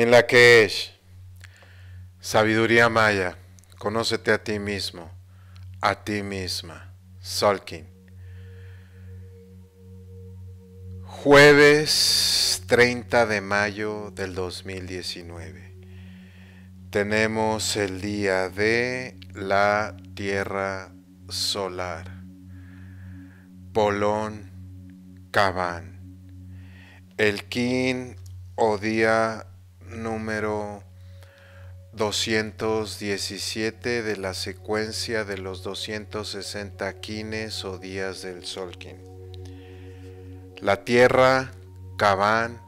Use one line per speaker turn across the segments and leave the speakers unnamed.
en la que es sabiduría maya, conócete a ti mismo, a ti misma, Solkin. Jueves 30 de mayo del 2019. Tenemos el día de la Tierra Solar. Polón Cabán. El Kin o día número 217 de la secuencia de los 260 quines o días del solkin. La tierra, Kabán,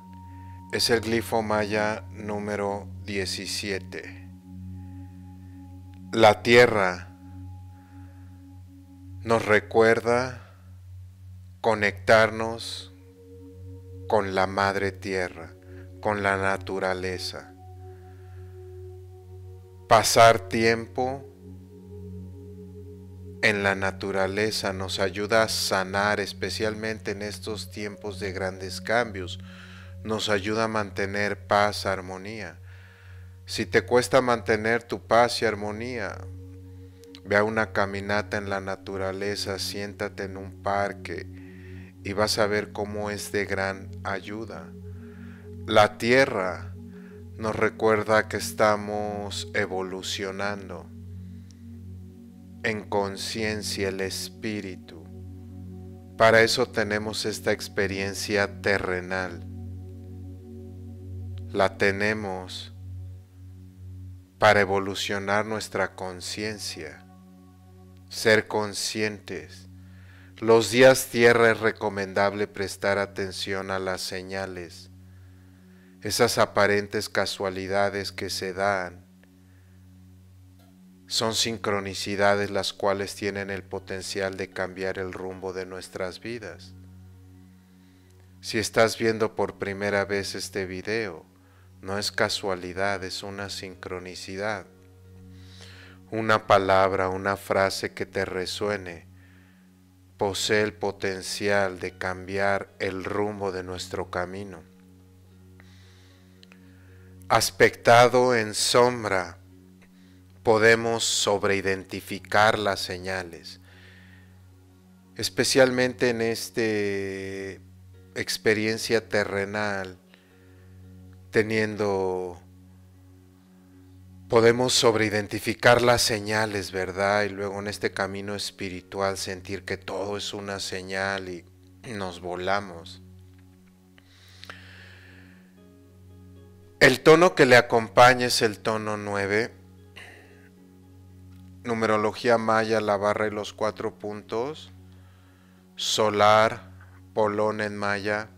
es el glifo maya número 17. La tierra nos recuerda conectarnos con la madre tierra con la naturaleza. Pasar tiempo en la naturaleza nos ayuda a sanar, especialmente en estos tiempos de grandes cambios. Nos ayuda a mantener paz, armonía. Si te cuesta mantener tu paz y armonía, ve a una caminata en la naturaleza, siéntate en un parque y vas a ver cómo es de gran ayuda. La Tierra nos recuerda que estamos evolucionando. En conciencia el espíritu. Para eso tenemos esta experiencia terrenal. La tenemos para evolucionar nuestra conciencia, ser conscientes. Los días tierra es recomendable prestar atención a las señales esas aparentes casualidades que se dan son sincronicidades las cuales tienen el potencial de cambiar el rumbo de nuestras vidas. Si estás viendo por primera vez este video, no es casualidad, es una sincronicidad. Una palabra, una frase que te resuene posee el potencial de cambiar el rumbo de nuestro camino aspectado en sombra, podemos sobreidentificar las señales, especialmente en esta experiencia terrenal, teniendo, podemos sobreidentificar las señales, ¿verdad? Y luego en este camino espiritual sentir que todo es una señal y nos volamos. El tono que le acompaña es el tono 9. Numerología maya, la barra y los cuatro puntos. Solar, polón en maya.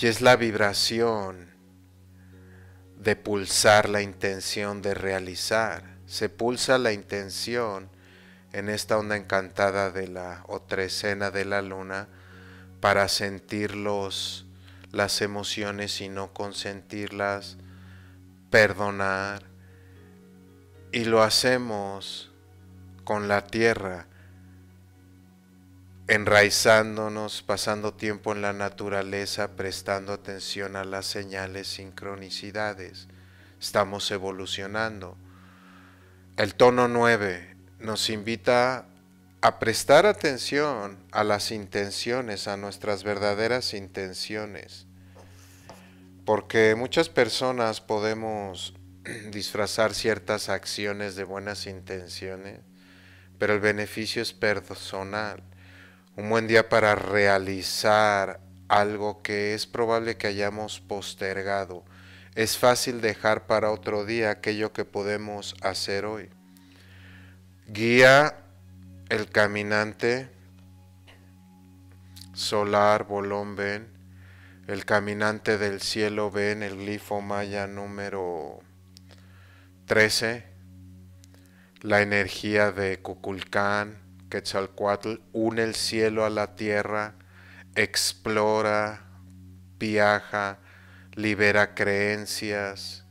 Y es la vibración de pulsar la intención de realizar. Se pulsa la intención en esta onda encantada de la otra escena de la luna para sentir los las emociones y no consentirlas, perdonar. Y lo hacemos con la tierra, enraizándonos, pasando tiempo en la naturaleza, prestando atención a las señales, sincronicidades. Estamos evolucionando. El tono 9 nos invita a prestar atención a las intenciones, a nuestras verdaderas intenciones, porque muchas personas podemos disfrazar ciertas acciones de buenas intenciones, pero el beneficio es personal. Un buen día para realizar algo que es probable que hayamos postergado. Es fácil dejar para otro día aquello que podemos hacer hoy. Guía el caminante solar Bolón ven el caminante del cielo ven el glifo maya número 13, la energía de Cuculcán, Quetzalcoatl, une el cielo a la tierra, explora, viaja, libera creencias.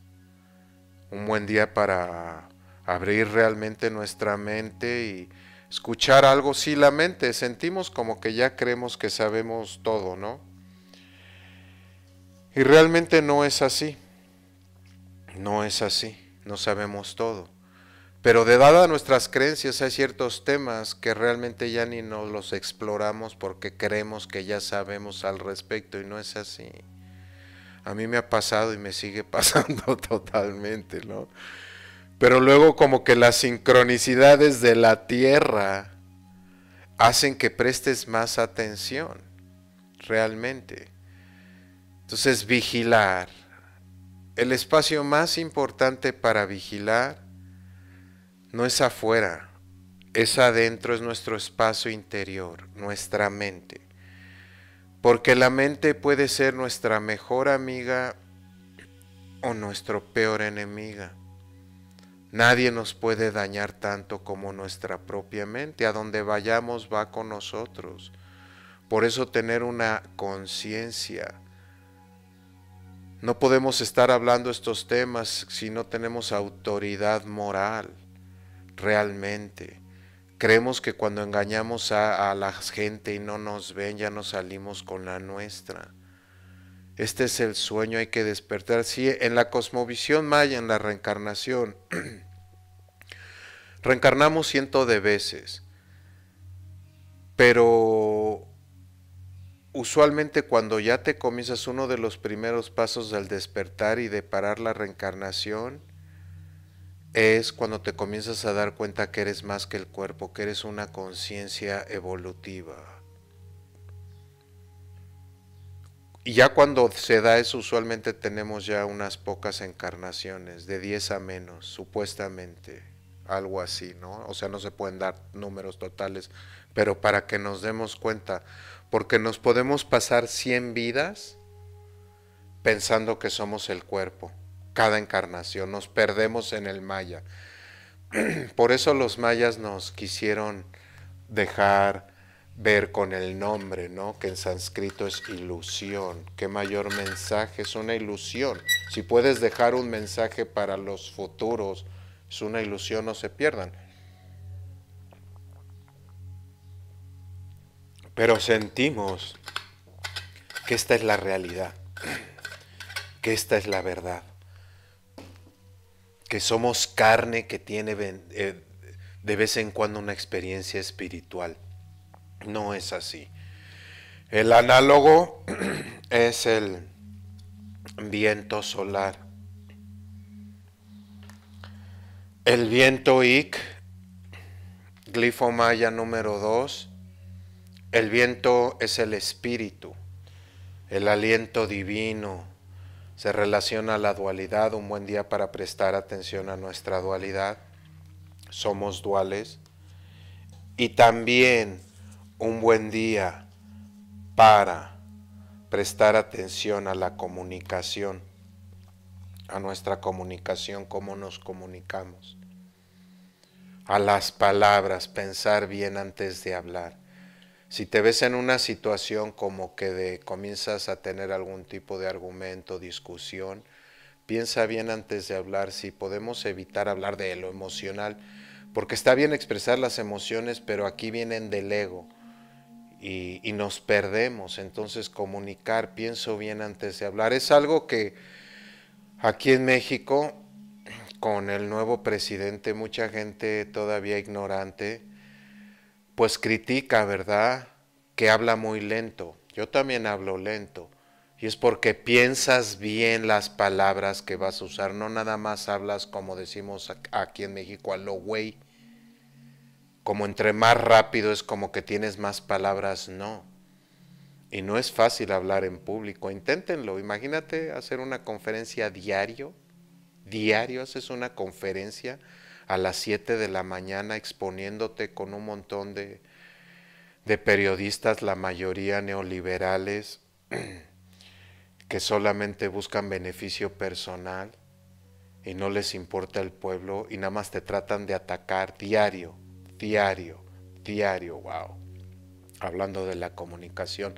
Un buen día para abrir realmente nuestra mente y escuchar algo, sí la mente, sentimos como que ya creemos que sabemos todo, ¿no? Y realmente no es así, no es así, no sabemos todo. Pero de dada nuestras creencias hay ciertos temas que realmente ya ni nos los exploramos porque creemos que ya sabemos al respecto y no es así. A mí me ha pasado y me sigue pasando totalmente, ¿no? Pero luego como que las sincronicidades de la Tierra hacen que prestes más atención, realmente. Entonces vigilar. El espacio más importante para vigilar no es afuera, es adentro, es nuestro espacio interior, nuestra mente. Porque la mente puede ser nuestra mejor amiga o nuestro peor enemiga. Nadie nos puede dañar tanto como nuestra propia mente. A donde vayamos va con nosotros. Por eso tener una conciencia. No podemos estar hablando estos temas si no tenemos autoridad moral realmente. Creemos que cuando engañamos a, la gente y no nos ven, ya nos salimos con la nuestra. Este es el sueño, hay que despertar. Sí, en la cosmovisión maya, en la reencarnación, reencarnamos ciento de veces, pero usualmente cuando ya te comienzas uno de los primeros pasos del despertar y de parar la reencarnación, es cuando te comienzas a dar cuenta que eres más que el cuerpo, que eres una conciencia evolutiva. Y ya cuando se da eso, usualmente tenemos ya unas pocas encarnaciones, de 10 a menos, supuestamente, algo así, ¿no? O sea, no se pueden dar números totales, pero para que nos demos cuenta, porque nos podemos pasar 100 vidas pensando que somos el cuerpo, cada encarnación, nos perdemos en el maya. Por eso los mayas nos quisieron dejar ver con el nombre, ¿no? Que en sánscrito es ilusión. ¿Qué mayor mensaje? Es una ilusión. Si puedes dejar un mensaje para los futuros, es una ilusión, no se pierdan. Pero sentimos que esta es la realidad, que esta es la verdad, que somos carne que tiene eh, de vez en cuando una experiencia espiritual no es así. El análogo es el viento solar. El viento Ic, glifo maya número 2. El viento es el espíritu, el aliento divino. Se relaciona a la dualidad. Un buen día para prestar atención a nuestra dualidad. Somos duales. Y también un buen día para prestar atención a la comunicación, a nuestra comunicación, cómo nos comunicamos, a las palabras, pensar bien antes de hablar. Si te ves en una situación como que de, comienzas a tener algún tipo de argumento, discusión, piensa bien antes de hablar, si podemos evitar hablar de lo emocional, porque está bien expresar las emociones, pero aquí vienen del ego y, nos perdemos. Entonces comunicar, pienso bien antes de hablar. Es algo que aquí en México, con el nuevo presidente, mucha gente todavía ignorante, pues critica, ¿verdad? Que habla muy lento. Yo también hablo lento. Y es porque piensas bien las palabras que vas a usar. No nada más hablas como decimos aquí en México a lo güey como entre más rápido es como que tienes más palabras no. Y no es fácil hablar en público. Inténtenlo. Imagínate hacer una conferencia diario. Diario haces una conferencia a las 7 de la mañana exponiéndote con un montón de, de periodistas, la mayoría neoliberales, que solamente buscan beneficio personal y no les importa el pueblo y nada más te tratan de atacar diario diario, diario, wow. Hablando de la comunicación.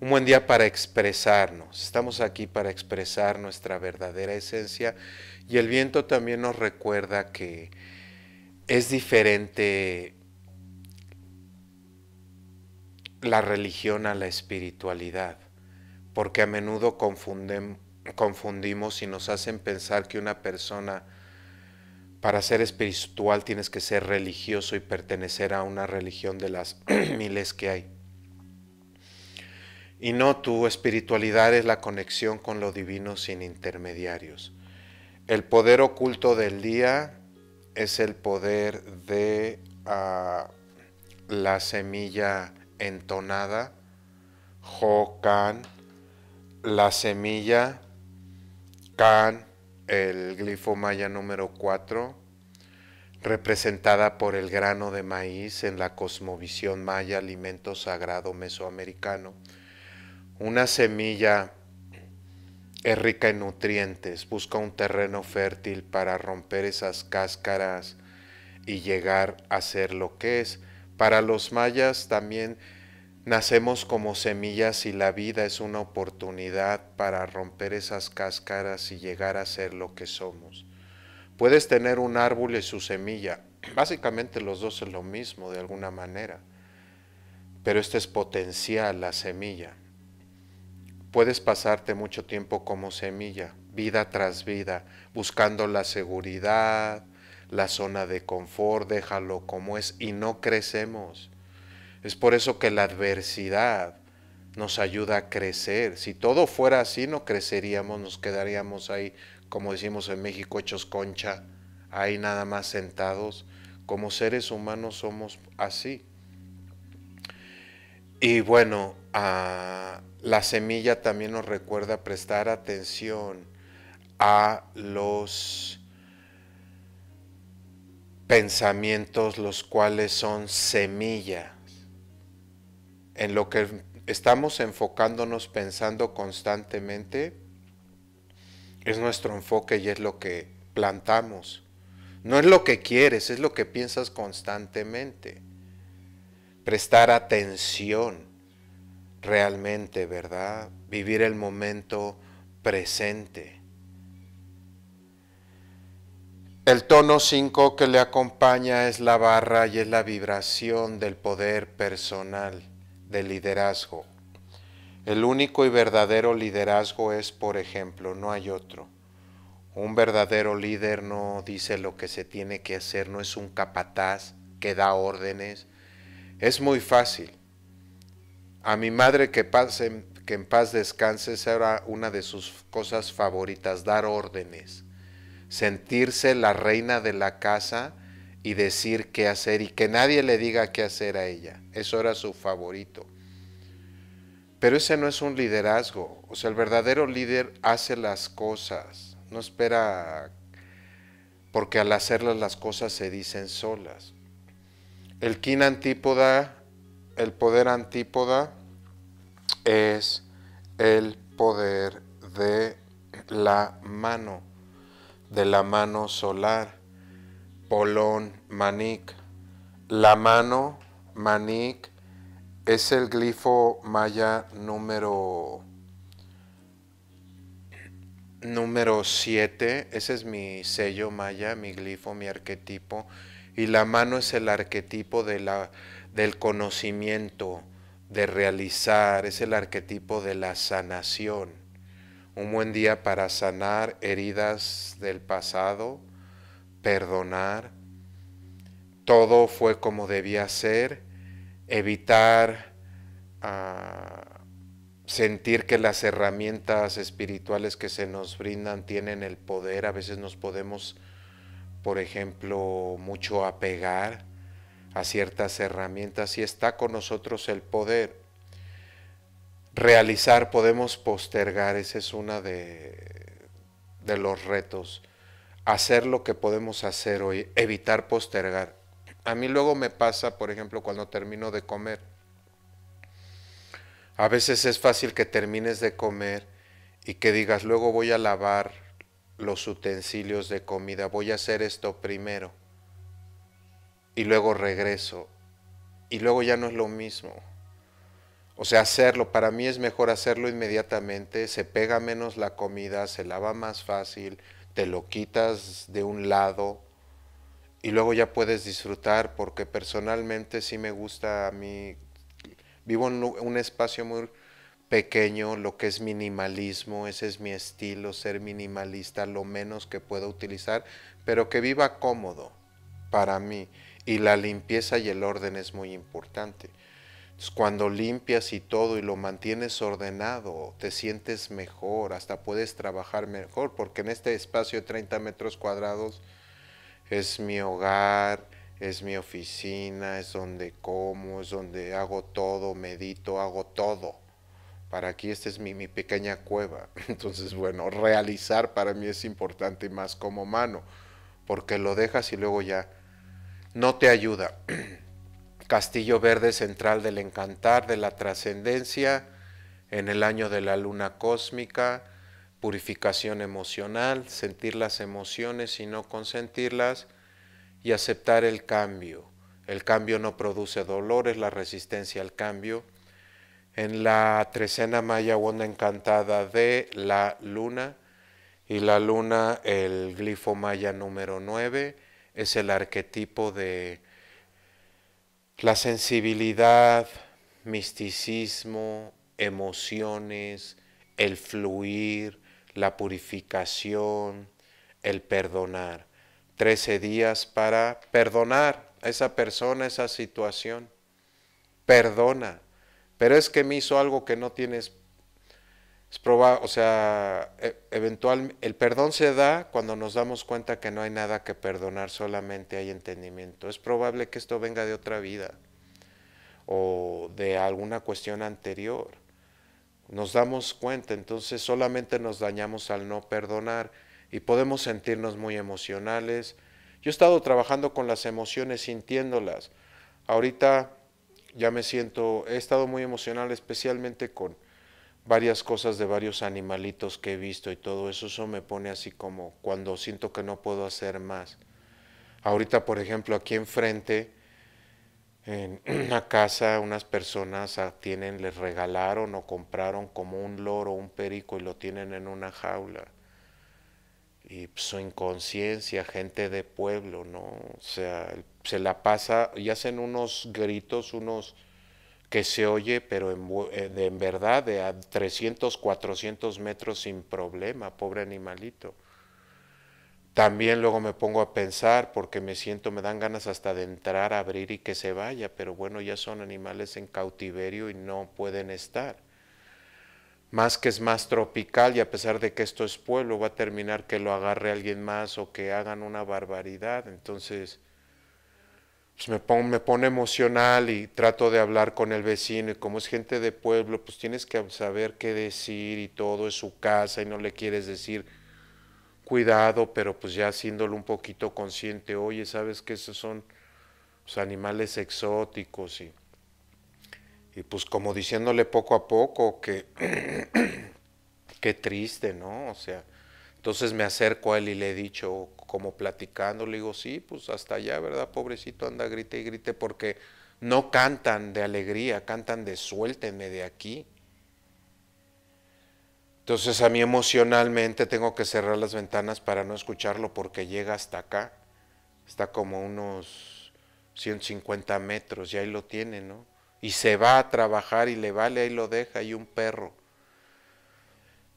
Un buen día para expresarnos. Estamos aquí para expresar nuestra verdadera esencia y el viento también nos recuerda que es diferente la religión a la espiritualidad, porque a menudo confundimos y nos hacen pensar que una persona para ser espiritual tienes que ser religioso y pertenecer a una religión de las miles que hay. Y no, tu espiritualidad es la conexión con lo divino sin intermediarios. El poder oculto del día es el poder de ah, la semilla entonada, Ho la semilla Kan, el glifo maya número 4, representada por el grano de maíz en la cosmovisión maya, alimento sagrado mesoamericano. Una semilla es rica en nutrientes, busca un terreno fértil para romper esas cáscaras y llegar a ser lo que es. Para los mayas también Nacemos como semillas y la vida es una oportunidad para romper esas cáscaras y llegar a ser lo que somos. Puedes tener un árbol y su semilla. Básicamente los dos es lo mismo de alguna manera. Pero este es potencial, la semilla. Puedes pasarte mucho tiempo como semilla, vida tras vida, buscando la seguridad, la zona de confort, déjalo como es y no crecemos. Es por eso que la adversidad nos ayuda a crecer. Si todo fuera así, no creceríamos, nos quedaríamos ahí, como decimos en México, hechos concha, ahí nada más sentados. Como seres humanos somos así. Y bueno, ah, la semilla también nos recuerda prestar atención a los pensamientos los cuales son semilla en lo que estamos enfocándonos pensando constantemente es nuestro enfoque y es lo que plantamos. No es lo que quieres, es lo que piensas constantemente. Prestar atención realmente, ¿verdad? Vivir el momento presente. El tono 5 que le acompaña es la barra y es la vibración del poder personal de liderazgo. El único y verdadero liderazgo es por ejemplo, no hay otro. Un verdadero líder no dice lo que se tiene que hacer, no es un capataz que da órdenes. Es muy fácil. A mi madre que, pase, que en paz descanse era una de sus cosas favoritas, dar órdenes. Sentirse la reina de la casa y decir qué hacer y que nadie le diga qué hacer a ella. Eso era su favorito. Pero ese no es un liderazgo. O sea, el verdadero líder hace las cosas. No espera porque al hacerlas las cosas se dicen solas. El kin antípoda, el poder antípoda es el poder de la mano, de la mano solar. Polón, Manik. La mano, Manik, es el glifo maya número número 7, ese es mi sello maya, mi glifo, mi arquetipo, y la mano es el arquetipo de la, del conocimiento, de realizar, es el arquetipo de la sanación. Un buen día para sanar heridas del pasado, perdonar. Todo fue como debía ser, evitar ah, sentir que las herramientas espirituales que se nos brindan tienen el poder. A veces nos podemos, por ejemplo, mucho apegar a ciertas herramientas y está con nosotros el poder. Realizar, podemos postergar, ese es uno de los retos hacer lo que podemos hacer hoy, evitar postergar. A mí luego me pasa, por ejemplo, cuando termino de comer. A veces es fácil que termines de comer y que digas, luego voy a lavar los utensilios de comida, voy a hacer esto primero y luego regreso y luego ya no es lo mismo. O sea, hacerlo, para mí es mejor hacerlo inmediatamente, se pega menos la comida, se lava más fácil, te lo quitas de un lado y luego ya puedes disfrutar, porque personalmente sí me gusta a mí, vivo en un espacio muy pequeño, lo que es minimalismo, ese es mi estilo, ser minimalista, lo menos que pueda utilizar, pero que viva cómodo para mí. Y la limpieza y el orden es muy importante cuando limpias y todo y lo mantienes ordenado, te sientes mejor, hasta puedes trabajar mejor, porque en este espacio de 30 metros cuadrados es mi hogar, es mi oficina, es donde como, es donde hago todo, medito, hago todo. Para aquí esta es mi, pequeña cueva. Entonces, bueno, realizar para mí es importante más como mano porque lo dejas y luego ya no te ayuda. Castillo Verde Central del Encantar, de la Trascendencia, en el año de la Luna Cósmica, purificación emocional, sentir las emociones y no consentirlas, y aceptar el cambio. El cambio no produce dolores, la resistencia al cambio. En la trecena maya onda encantada de la luna, y la luna, el glifo maya número 9, es el arquetipo de la sensibilidad, misticismo, emociones, el fluir, la purificación, el perdonar. Trece días para perdonar a esa persona, esa situación. Perdona. Pero es que me hizo algo que no tienes o sea, e, eventual, el perdón se da cuando nos damos cuenta que no hay nada que perdonar, solamente hay entendimiento. Es probable que esto venga de otra vida o de alguna cuestión anterior. Nos damos cuenta, entonces solamente nos dañamos al no perdonar y podemos sentirnos muy emocionales. Yo he estado trabajando con las emociones, sintiéndolas. Ahorita ya me siento, he estado muy emocional, especialmente con varias cosas de varios animalitos que he visto y todo eso, eso me pone así como cuando siento que no puedo hacer más. Ahorita, por ejemplo, aquí enfrente, en una casa, unas personas ah, tienen, les regalaron o compraron como un loro, un perico y lo tienen en una jaula. Y pues, su inconsciencia, gente de pueblo, ¿no? O sea, se la pasa y hacen unos gritos, unos que se oye, pero en, verdad de a 300, 400 metros sin problema, pobre animalito. También luego me pongo a pensar porque me siento, me dan ganas hasta de entrar, abrir y que se vaya, pero bueno, ya son animales en cautiverio y no pueden estar. Más que es más tropical y a pesar de que esto es pueblo, va a terminar que lo agarre alguien más o que hagan una barbaridad. Entonces, pues me, pone emocional y trato de hablar con el vecino y como es gente de pueblo, pues tienes que saber qué decir y todo es su casa y no le quieres decir cuidado, pero pues ya haciéndolo un poquito consciente, oye, sabes que esos son pues, animales exóticos y, y pues como diciéndole poco a poco que qué triste, ¿no? O sea, entonces me acerco a él y le he dicho, como platicando, le digo, sí, pues hasta allá, ¿verdad? Pobrecito, anda, grite y grite, porque no cantan de alegría, cantan de suélteme de aquí. Entonces a mí emocionalmente tengo que cerrar las ventanas para no escucharlo porque llega hasta acá. Está como unos 150 metros y ahí lo tiene, ¿no? Y se va a trabajar y le vale, ahí lo deja y un perro.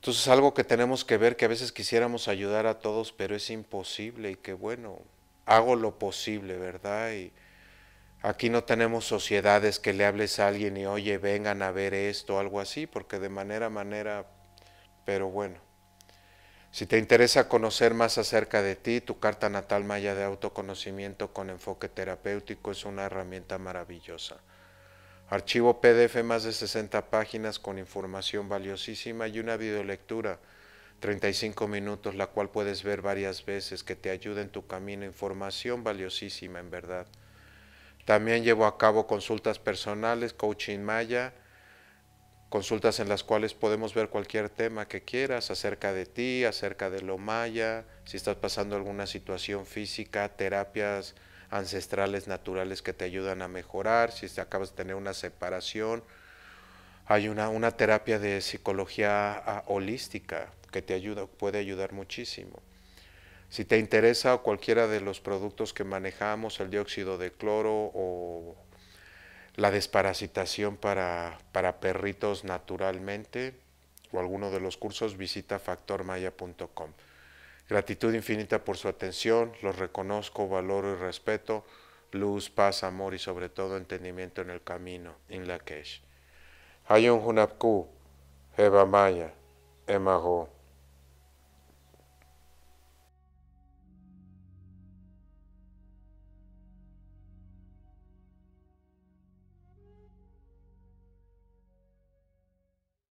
Entonces algo que tenemos que ver, que a veces quisiéramos ayudar a todos, pero es imposible y que bueno, hago lo posible, ¿verdad? Y aquí no tenemos sociedades que le hables a alguien y oye, vengan a ver esto, algo así, porque de manera, manera, pero bueno. Si te interesa conocer más acerca de ti, tu carta natal Maya de Autoconocimiento con enfoque terapéutico es una herramienta maravillosa. Archivo PDF más de 60 páginas con información valiosísima y una videolectura, 35 minutos, la cual puedes ver varias veces, que te ayuda en tu camino, información valiosísima en verdad. También llevo a cabo consultas personales, coaching maya, consultas en las cuales podemos ver cualquier tema que quieras acerca de ti, acerca de lo maya, si estás pasando alguna situación física, terapias ancestrales naturales que te ayudan a mejorar, si te acabas de tener una separación. Hay una, una terapia de psicología ah, holística que te ayuda, puede ayudar muchísimo. Si te interesa cualquiera de los productos que manejamos, el dióxido de cloro o la desparasitación para, para perritos naturalmente o alguno de los cursos, visita factormaya.com. Gratitud infinita por su atención, los reconozco, valoro y respeto. Luz, paz, amor y sobre todo entendimiento en el camino, In la Kesh. Hayun Hunapku, Eva Maya, Emago.